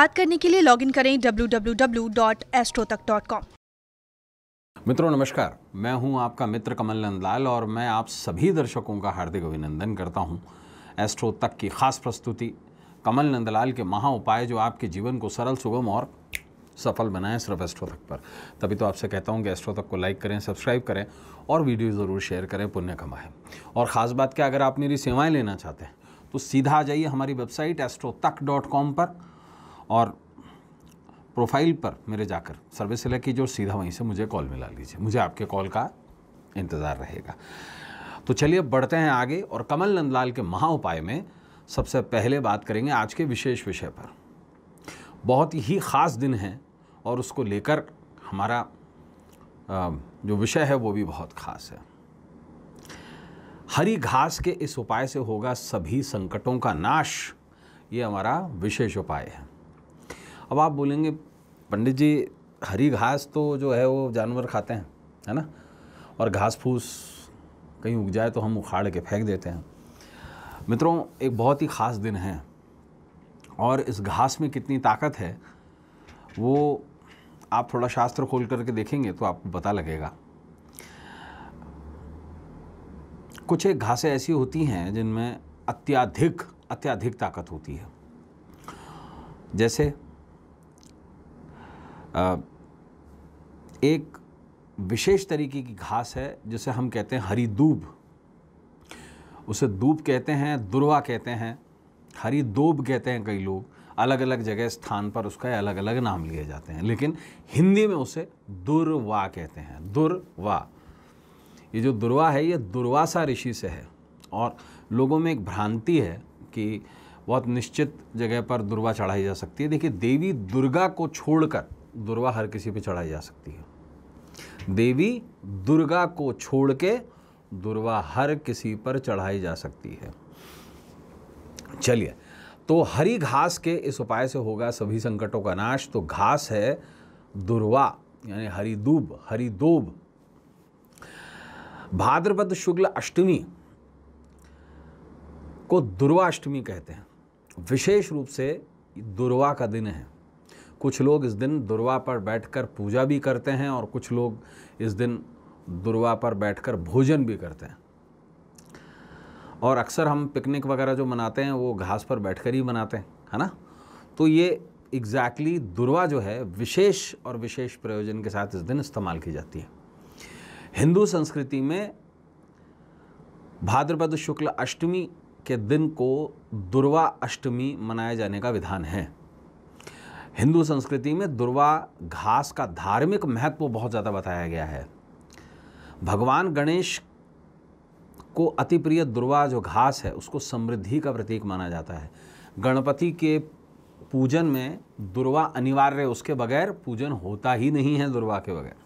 बात करने के लिए लॉगिन करें www.astrotak.com मित्रों नमस्कार मैं हूं आपका मित्र कमल नंदलाल और मैं आप सभी दर्शकों का हार्दिक अभिनंदन करता हूं एस्ट्रो तक की खास प्रस्तुति कमल नंदलाल के महा उपाय जो आपके जीवन को सरल सुगम और सफल बनाएं सिर्फ एस्ट्रो तक पर तभी तो आपसे कहता हूं कि एस्ट्रो तक को लाइक करें सब्सक्राइब करें और वीडियो ज़रूर शेयर करें पुण्य कमाएं और ख़ास बात क्या अगर आप मेरी सेवाएँ लेना चाहते हैं तो सीधा आ जाइए हमारी website AstroTak dot com पर और प्रोफाइल पर मेरे जाकर सर्विस से की जो सीधा वहीं से मुझे कॉल मिला लीजिए मुझे आपके कॉल का इंतज़ार रहेगा तो चलिए अब बढ़ते हैं आगे और कमल नंदलाल के महा उपाय में सबसे पहले बात करेंगे आज के विशेष विषय पर बहुत ही ख़ास दिन है और उसको लेकर हमारा जो विषय है वो भी बहुत ख़ास है हरी घास के इस उपाय से होगा सभी संकटों का नाश ये हमारा विशेष उपाय है अब आप बोलेंगे पंडित जी हरी घास तो जो है वो जानवर खाते हैं है ना और घास फूस कहीं उग जाए तो हम उखाड़ के फेंक देते हैं मित्रों एक बहुत ही ख़ास दिन है और इस घास में कितनी ताकत है वो आप थोड़ा शास्त्र खोल करके देखेंगे तो आपको पता लगेगा कुछ एक घासें ऐसी होती हैं जिनमें अत्याधिक अत्याधिक ताकत होती है जैसे एक विशेष तरीके की घास है जिसे हम कहते हैं हरी दूब उसे दूब कहते हैं दुर्वा कहते हैं हरी दूब कहते हैं कई लोग अलग अलग जगह स्थान पर उसका अलग अलग नाम लिए जाते हैं लेकिन हिंदी में उसे दुर्वा कहते हैं दुर्वा ये जो दुर्वा है ये दुर्वासा ऋषि से है और लोगों में एक भ्रांति है कि बहुत निश्चित जगह पर दुर्वा चढ़ाई जा सकती है देखिए देवी दुर्गा को छोड़कर दुर्वा हर किसी पे चढ़ाई जा सकती है देवी दुर्गा को छोड़ के दुर्वा हर किसी पर चढ़ाई जा सकती है चलिए तो हरी घास के इस उपाय से होगा सभी संकटों का नाश तो घास है दुर्वा यानी हरिदूब हरिदोब भाद्रपद शुक्ल अष्टमी को दुर्वा अष्टमी कहते हैं विशेष रूप से दुर्वा का दिन है कुछ लोग इस दिन दुर्वा पर बैठकर पूजा भी करते हैं और कुछ लोग इस दिन दुर्वा पर बैठकर भोजन भी करते हैं और अक्सर हम पिकनिक वगैरह जो मनाते हैं वो घास पर बैठकर ही मनाते हैं है ना तो ये एग्जैक्टली exactly दुर्वा जो है विशेष और विशेष प्रयोजन के साथ इस दिन इस्तेमाल की जाती है हिंदू संस्कृति में भाद्रपद शुक्ल अष्टमी के दिन को दुर्वा अष्टमी मनाए जाने का विधान है हिंदू संस्कृति में दुर्वा घास का धार्मिक महत्व बहुत ज़्यादा बताया गया है भगवान गणेश को अति प्रिय दुर्वा जो घास है उसको समृद्धि का प्रतीक माना जाता है गणपति के पूजन में दुर्वा अनिवार्य उसके बगैर पूजन होता ही नहीं है दुर्वा के बगैर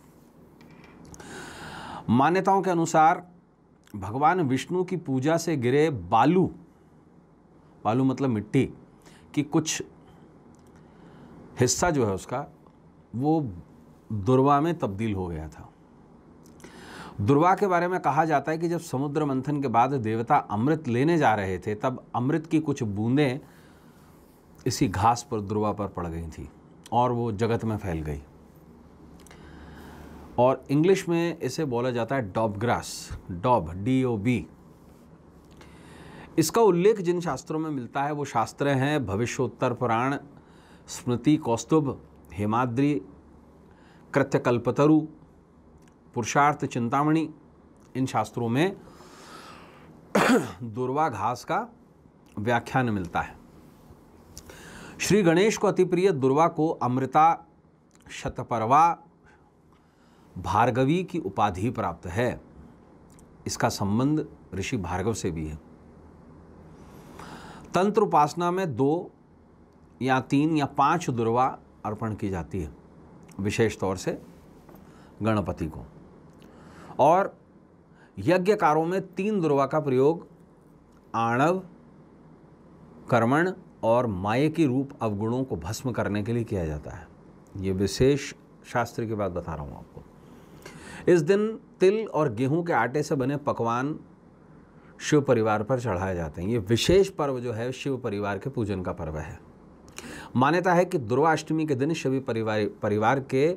मान्यताओं के अनुसार भगवान विष्णु की पूजा से गिरे बालू बालू मतलब मिट्टी की कुछ हिस्सा जो है उसका वो दुर्वा में तब्दील हो गया था दुर्वा के बारे में कहा जाता है कि जब समुद्र मंथन के बाद देवता अमृत लेने जा रहे थे तब अमृत की कुछ बूंदें इसी घास पर दुर्वा पर पड़ गई थी और वो जगत में फैल गई और इंग्लिश में इसे बोला जाता है डॉबग्रास डॉब डी ओ बी इसका उल्लेख जिन शास्त्रों में मिलता है वो शास्त्र हैं भविष्योत्तर पुराण स्मृति कौस्तुभ हेमाद्री कृत्यकल्पतरु पुरुषार्थ चिंतामणि इन शास्त्रों में घास का व्याख्यान मिलता है श्री गणेश को अति प्रिय दुर्वा को अमृता शतपरवा भार्गवी की उपाधि प्राप्त है इसका संबंध ऋषि भार्गव से भी है तंत्र उपासना में दो या तीन या पांच दुर्वा अर्पण की जाती है विशेष तौर से गणपति को और यज्ञकारों में तीन दुर्वा का प्रयोग आणव कर्मण और माये के रूप अवगुणों को भस्म करने के लिए किया जाता है ये विशेष शास्त्र की बात बता रहा हूँ आपको इस दिन तिल और गेहूं के आटे से बने पकवान शिव परिवार पर चढ़ाए जाते हैं ये विशेष पर्व जो है शिव परिवार के पूजन का पर्व है मान्यता है कि दुर्वाष्टमी के दिन सभी परिवार परिवार के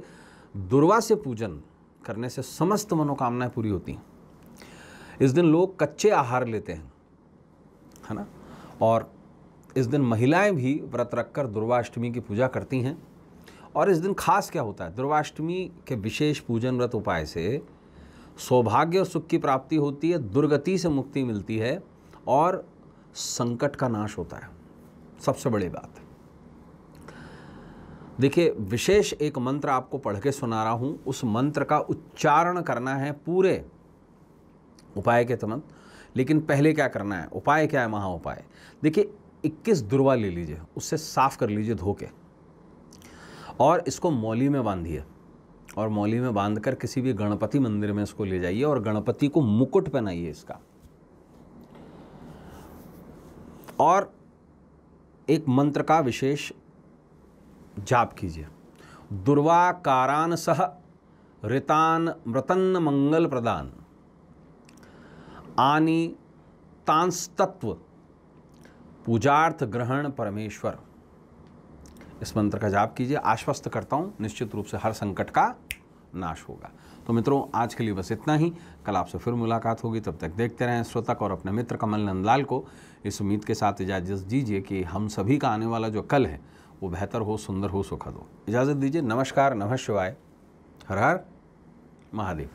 दुर्वा से पूजन करने से समस्त मनोकामनाएं पूरी होती हैं इस दिन लोग कच्चे आहार लेते हैं है ना और इस दिन महिलाएं भी व्रत रखकर दुर्वाष्टमी की पूजा करती हैं और इस दिन खास क्या होता है दुर्वाष्टमी के विशेष पूजन व्रत उपाय से सौभाग्य और सुख की प्राप्ति होती है दुर्गति से मुक्ति मिलती है और संकट का नाश होता है सबसे बड़ी बात देखिए विशेष एक मंत्र आपको पढ़ के सुना रहा हूँ उस मंत्र का उच्चारण करना है पूरे उपाय के तमत लेकिन पहले क्या करना है उपाय क्या है महा उपाय देखिए 21 दुर्वा ले लीजिए उससे साफ कर लीजिए धो के और इसको मौली में बांधिए और मौली में बांधकर किसी भी गणपति मंदिर में इसको ले जाइए और गणपति को मुकुट पहनाइए इसका और एक मंत्र का विशेष जाप कीजिए दुर्वाकारान सह ऋतान मृतन्न मंगल प्रदान आनी तांस्तत्व पूजार्थ ग्रहण परमेश्वर इस मंत्र का जाप कीजिए आश्वस्त करता हूँ निश्चित रूप से हर संकट का नाश होगा तो मित्रों आज के लिए बस इतना ही कल आपसे फिर मुलाकात होगी तब तक देखते रहें श्रोतक और अपने मित्र कमल नंदलाल को इस उम्मीद के साथ इजाज़त दीजिए कि हम सभी का आने वाला जो कल है वो बेहतर हो सुंदर हो सुखद हो इजाज़त दीजिए नमस्कार नमः शिवाय हर हर महादेव